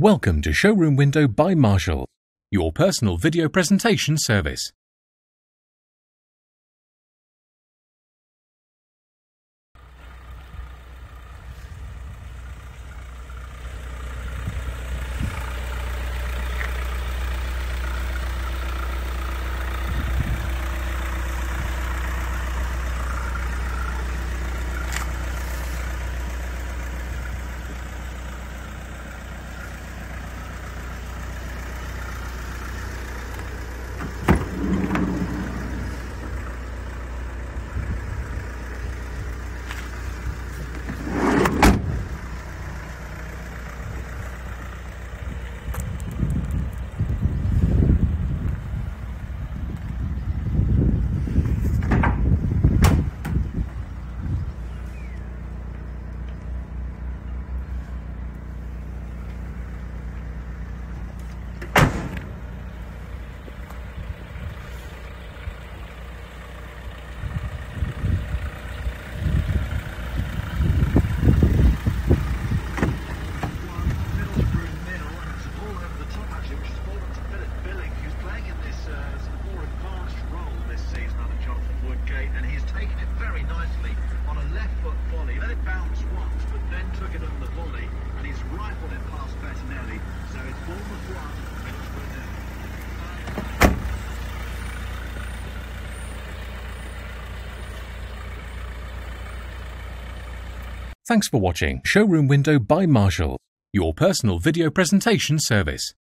Welcome to Showroom Window by Marshall, your personal video presentation service. Thanks for watching Showroom Window by Marshall, your personal video presentation service.